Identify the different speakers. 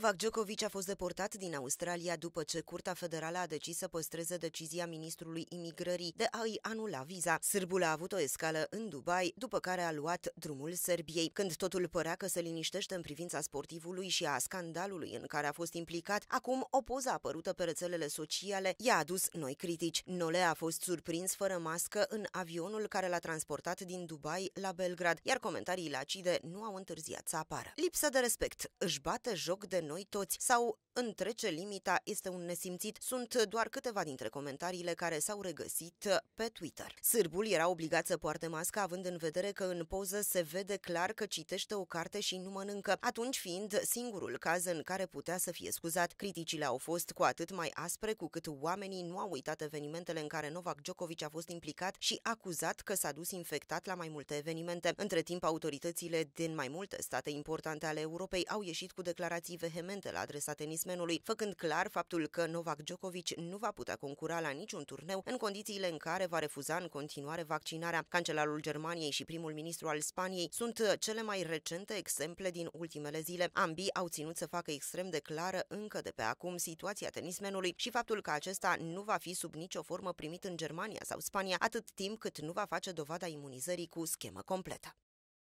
Speaker 1: Novak Djokovic a fost deportat din Australia după ce Curtea Federală a decis să păstreze decizia ministrului imigrării de a-i anula viza. Sârbul a avut o escală în Dubai, după care a luat drumul Serbiei. Când totul părea că se liniștește în privința sportivului și a scandalului în care a fost implicat, acum o poză apărută pe rețelele sociale i-a adus noi critici. Nole a fost surprins fără mască în avionul care l-a transportat din Dubai la Belgrad, iar comentariile acide nu au întârziat să apară. Lipsa de respect își bate joc de noi toți sau întrece limita este un nesimțit sunt doar câteva dintre comentariile care s-au regăsit pe Twitter. Sârbul era obligat să poarte masca având în vedere că în poză se vede clar că citește o carte și nu mănâncă, atunci fiind singurul caz în care putea să fie scuzat. Criticile au fost cu atât mai aspre cu cât oamenii nu au uitat evenimentele în care Novak Djokovic a fost implicat și acuzat că s-a dus infectat la mai multe evenimente. Între timp, autoritățile din mai multe state importante ale Europei au ieșit cu declarații vehemente la adresa tenismenului, făcând clar faptul că Novak Djokovic nu va putea concura la niciun turneu în condițiile în care va refuza în continuare vaccinarea. Cancelarul Germaniei și primul ministru al Spaniei sunt cele mai recente exemple din ultimele zile. Ambii au ținut să facă extrem de clară încă de pe acum situația tenismenului și faptul că acesta nu va fi sub nicio formă primit în Germania sau Spania, atât timp cât nu va face dovada imunizării cu schemă completă.